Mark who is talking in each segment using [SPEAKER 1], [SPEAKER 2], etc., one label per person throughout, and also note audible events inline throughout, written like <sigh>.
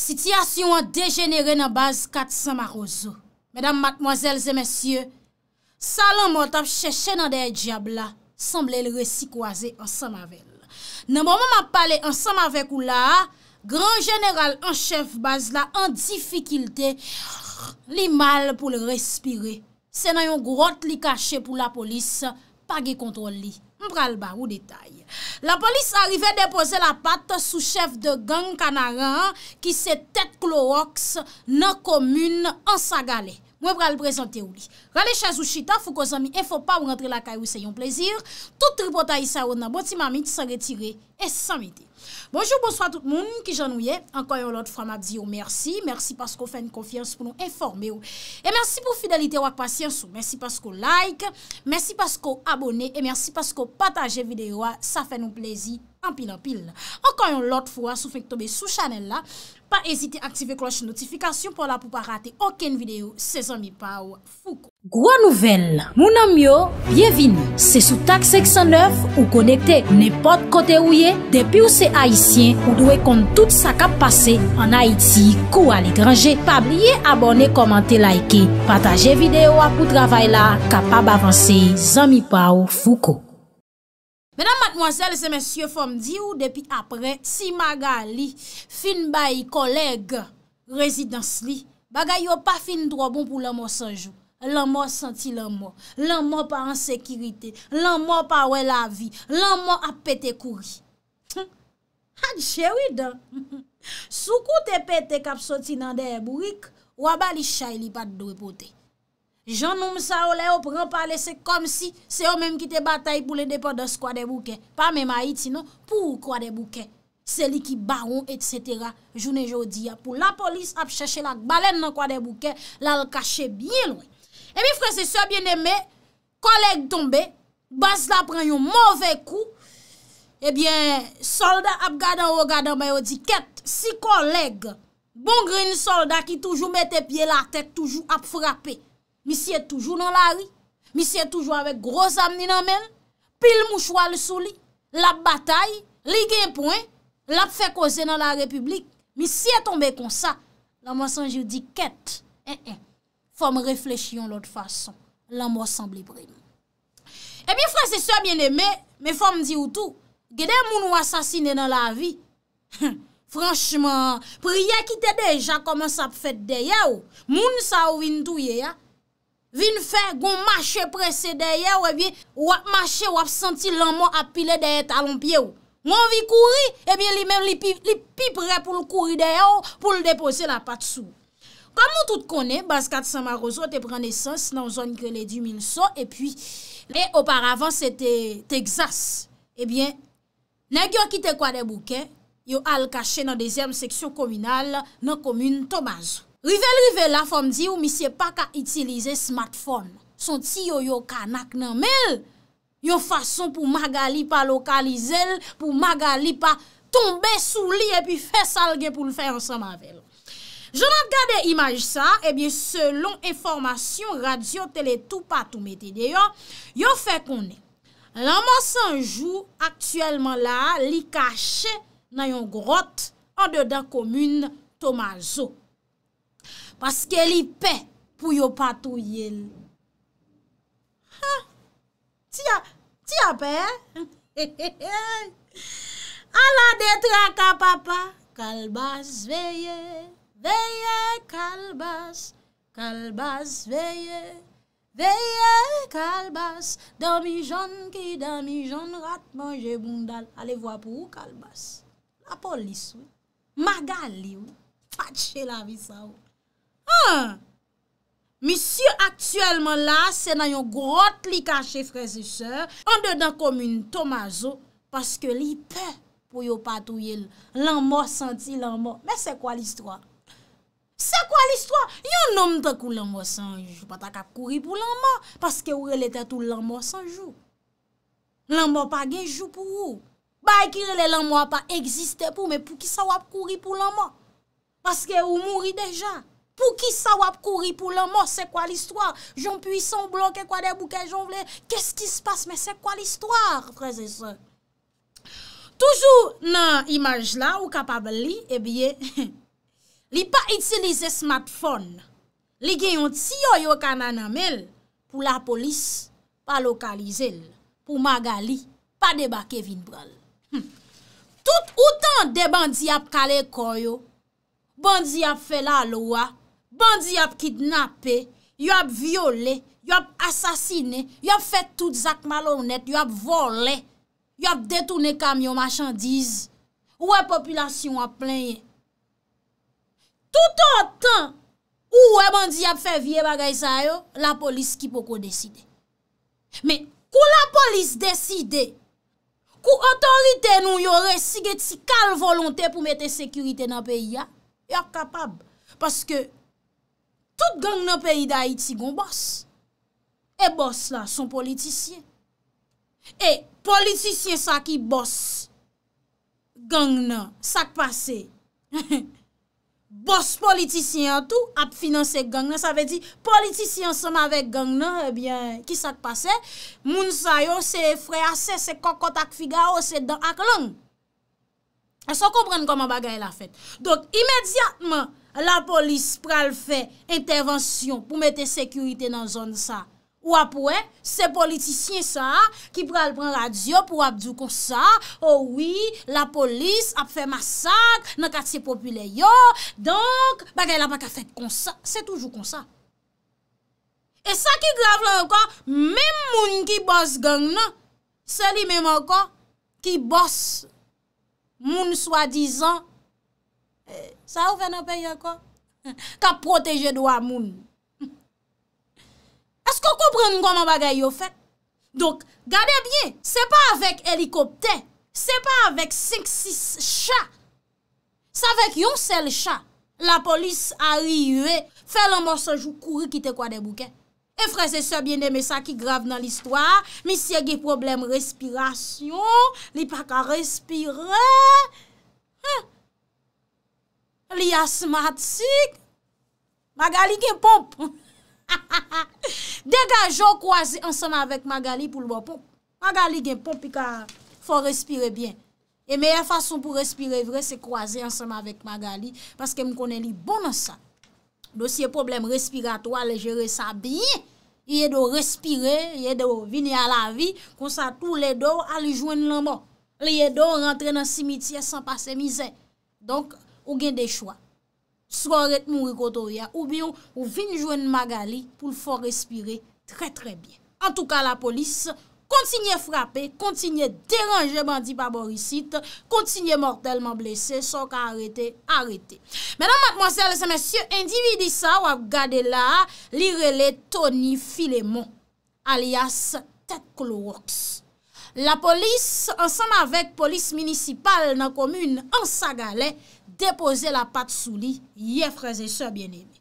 [SPEAKER 1] Sityasyon an degenere nan baz kat Sama Rozo. Medan matmozelze mesye, salan mot ap chè chè nan de diab la, sanble l resiko aze an Sama Vel. Nan mou mou m ap pale an Sama Vel kou la, gran general an chef baz la an difikilte li mal pou l respire. Se nan yon grot li kache pou la polis, pa ge kontrol li. Mpral ba, ou detay. La polis arrive depose la pat sou chef de gang kanaran ki se tet klo woks nan komune ansagale. Mwen pral prezante ou li. Rale chan Zouchita, fou ko zami e fò pa ou rentre la kay ou se yon plezir. Tout ripota yi sa ou nan boti mami ti sa retire e sa mite. Bonjour, bonsoit tout moun ki jan ou ye. Anko yon lot frama di ou mersi. Mersi pasko fè n konfians pou nou informe ou. E mersi pou fidelite wak pasyans ou. Mersi pasko like. Mersi pasko abone. E mersi pasko pataje videyo a. Sa fè nou plezir. An pil an pil, ankanyon lot fwa sou fèk tobe sou chanel la, pa ezite aktive krosch notifikasyon pou la pou pa rate oken videyo se zan mi pa ou fou ko. Gwa nouvel, mounan myo, bienvin, se sou tak seksyon 9 ou konekte nepot kote ou ye, depi ou se Haitien ou dwe kont tout sa kap pase an Haiti kou al e grange, pa blye abone komante like, pataje videyo apou travay la, kapab avanse zan mi pa ou fou ko. Menan mat mwansel se men sye fom di ou depi apren, si maga li fin bayi koleg rezidans li, baga yo pa fin dro bon pou lanman sanjou. Lanman santi lanman, lanman pa ansekirite, lanman pa wè la vi, lanman ap pete kouri. Had chewi dan, <laughs> soukou te pete kap soti nan deye burik, waba li chay li pat dwe potey. Jan nou msa ou le ou pran pale se kom si se ou menm ki te batay pou le depo dos kwa de bouken. Pa menm a iti nou, pou kwa de bouken. Se li ki baron, etsetera, jounen joudi ya pou. La polis ap chache la balen nan kwa de bouken, la l kache bien wè. E mi franse sou a bien eme, kolek tombe, bas la pran yon mouve kou, ebyen eh solda ap gadan wogadan bayo di ket, si kolek, bon grin solda ki toujou mette pie la tet, toujou ap frape. Mi siye toujou nan la ri Mi siye toujou avek groz amni nan men Pil mou chwa l souli Lap batay, li gen poen Lap fe koze nan la republik Mi siye tombe kon sa La mwa sanjou di ket Fom reflechyon lot fason La mwa sanb li brem Ebi fran se so bien eme Me <laughs> fom di ou tou Gede moun ou asasine nan la vi Franchman Priye ki te deja koman sa pe fet deye ou Moun sa ouvin touye ya Vin fè goun mache prese deye ou e vin wap mache wap senti laman apile deye talon pie ou. Moun vi kouri, e bin li mèm li pi pre pou l kouri deye ou pou l depose la pat sou. Kwa moun tout konen, Bas Kat Samaroso te pren nesans nan zon krele 10.100 e pi le oparavan se te Texas. E bin, nek yo kite kwa de bouken, yo al kache nan dezyem seksyon kominal nan komine Tomazou. Rivelle, rivelle la fòm di ou mi se pa ka itilize smartphone. Son ti yo yo kanak nan mel, yo fason pou magali pa lokalize el, pou magali pa tombe sou li e pi fè salge pou l fè ansan mavel. Jona gade imaj sa, e bi selon informasyon radio, teletou patou meti de yo, yo fè konen, la monsan jou aktuelman la li kache nan yon grot an de da komune Tomazo. Paske li pe pou yo patou yel. Ha! Ti a pe? <laughs> A la detra ka papa. Kalbass veye. Veye kalbass. Kalbass veye. Veye kalbass. Dami joun ki dami joun ratmanje bundal. Ale vwa pou kalbass. A polis we. Magal li ou. Patche la vis a ou. Ha, misye aktuelman la, se nan yon grot li kache freziseur, an dedan kom yon tomazo, paske li pe pou yo patou yel, lanma senti lanma. Me se kwa listwa? Se kwa listwa? Yon nom ta kou lanma sanjou, pata kap kouri pou lanma, paske ou rele ta tou lanma sanjou. Lanma pa genjou pou ou? Bay ki rele lanma pa egziste pou, me pou ki sa wap kouri pou lanma, paske ou mouri deja. pou ki sa wap kouri pou lan mò, se kwa l'istwa? Joun pwison blonke kwa de bouke, joun vle, kes ki se passe, men se kwa l'istwa? Prese se. Toujou nan imanj la, ou kapab li, e eh bie, <laughs> li pa itilize smartphone, li gen yon tiyoyo kanan amel, pou la polis, pa lokalize l, pou magali, pa deba kevin bral. Hm. Tout outan de bandi ap kale koyo, bandi ap fela lowa, bandi ap kidnapè, yo ap viole, yo ap asasine, yo ap fè tout zak malounet, yo ap vole, yo ap detounè kamyon machandiz, ou e popilasyon ap plenye. Tout an tan, ou e bandi ap fè vie bagay sa yo, la polis ki po kodecide. Me, kou la polis decide, kou otorite nou yore, si geti kal volontè pou mette sekurite nan peyi ya, yo ap kapab. Paske, tout gang nan peyi da Haiti gon bosse. E bosse la, son politisyen. E politisyen sa ki bosse gang nan, sak pase, <laughs> bosse politisyen an tou, ap finanse gang nan, sa ve di politisyen som avek gang nan, ebyen, eh ki sak pase, moun sayo, se frease, se kokot ak figao, se dan ak lang. E so kompren koman bagay la fet. Dok, imediatman, la polis pral fe intervensyon pou mette sekurite nan zon sa. Ou apwe, se politisyen sa, ki pral pran radio pou apdou konsa, ouwi, oh la polis ap fe masak, nan kat se popule yo, donk, bagay la baka fe konsa. Se toujou konsa. E sa ki grav la anko, men moun ki bos gang nan, se li men anko ki bos moun swadizan Eh, sa ou fè nan pe yon kon? Ka proteje dwa moun. <laughs> Esko koupren mkon nan bagay yo fè? Donk, gade bie, se pa avèk helikopte, se pa avèk 5-6 chan. Se avèk yon sel chan, la polis ari yue, fè lè monsaj ou kouri kite kwa de bouken. E frè se sè bine mè sa ki grave nan l'histoire, mi sè gè problem respiration, li pa ka respire. Ha! Li asmatik. Magali gen pop. Degajou kwaze ansama vek Magali pou lwa bon pop. Magali gen pop i ka fwa respire bien. E meyè fason pou respire vre se kwaze ansama vek Magali. Paske m konen li bon an sa. Dosye problem respiratoa le jere sa bi. Ye do respire, ye do vine a la vi. Kon sa tou le do a li jwen nan mo. Le ye do rentre nan simitie san pase mize. Donk. Ou gen de chwa, sou rete mou rikotoria, ou byon ou vinjwen magali pou l'fon respire tre tre bien. En tou ka la polis, kontinye frape, kontinye deranje bandi pa borisite, kontinye mortalman blese, son ka arete, arete. Menan mat monserle se mensye individisa wav gade la li rele Tony Filemon alias Ted Klorox. la polis ansanm avek polis minisipal nan komoun an Sagalè depose la pat sou li ye freze se eh bien eme.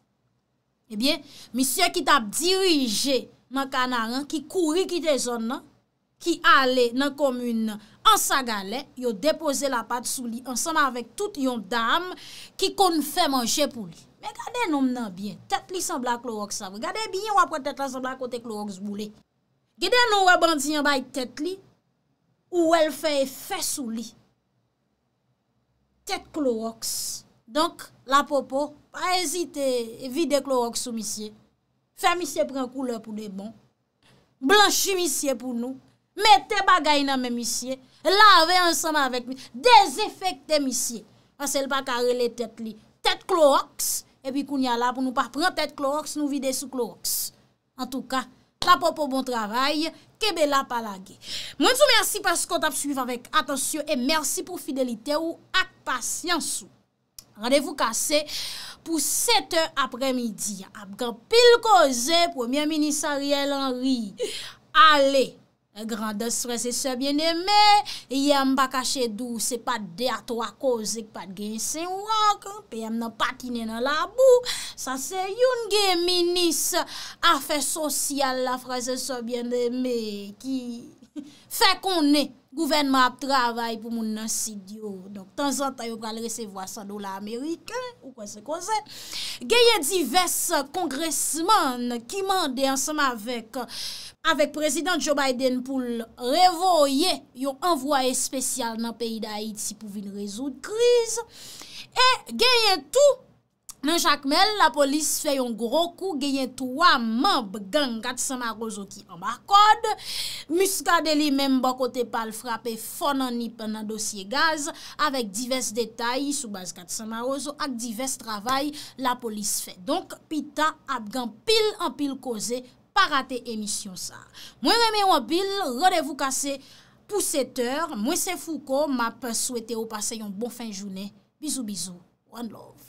[SPEAKER 1] Ebyen, misye ki tap dirije nan kanaran ki kouri ki te zon nan ki ale nan komoun an Sagalè, yo depose la pat sou li ansanm avek tout yon dam ki kon fè manje pou li. Me gade nom nan byen, tet li san blak lo wak sa, gade byen wap wap tet la san blak kote klo wak zboule. Gede nou wap bandyen bay tet li Ou el fè fè sou li. Tèt kloroks. Donk, la popo, pa ezite vide kloroks sou misye. Fè misye pren koule pou de bon. Blanchi misye pou nou. Mè te bagay nan mè misye. Lavè ansama avèk misye. Dez efèk te misye. Ansel pa kare le tèt li. Tèt kloroks. E pi koun ya la pou nou pa pren tèt kloroks, nou vide sou kloroks. An tou ka. La popo bon travay, kebe la palage. Mwen sou mersi paskot ap suiv avèk atensyon e mersi pou fidelite ou ak pasyansou. Radevou kase pou sete apremidia apgan pil koze premier minisariel anri. Ale, grandos frese sebyen eme ye mba kache dou se pat de atwa koze ek pat gen se wak, pe yem nan patine nan labou. Sa se yon gen menis afe sosyal la fraze sobyen deme ki <laughs> fe kon ne gouvenman ap travay pou moun nan si diyo. Donk tan zantan yo pral resevo a sa do la Amerike ou kwa se kwa se. Genye divers kongresman ki mande ansama vek prezident Joe Biden pou l revoye yon envoye spesyal nan peyi da Haiti pou vin rezout kriz. E genye tou... Nan chakmel, la polis fè yon gro kou, geyen touwa mab gang gatsan marozo ki ambar kode, muskade li menm bakote pal frape fon anip nan dosye gaz, avek divers detay soubaz gatsan marozo ak divers travay la polis fè. Donk, pita apgan pil an pil koze, pa rate emisyon sa. Mwen reme wapil, rodevou kase pou seteur, mwen se fou ko, ma pe souwete ou pase yon bon fin jounen. Bizou, bizou, one love.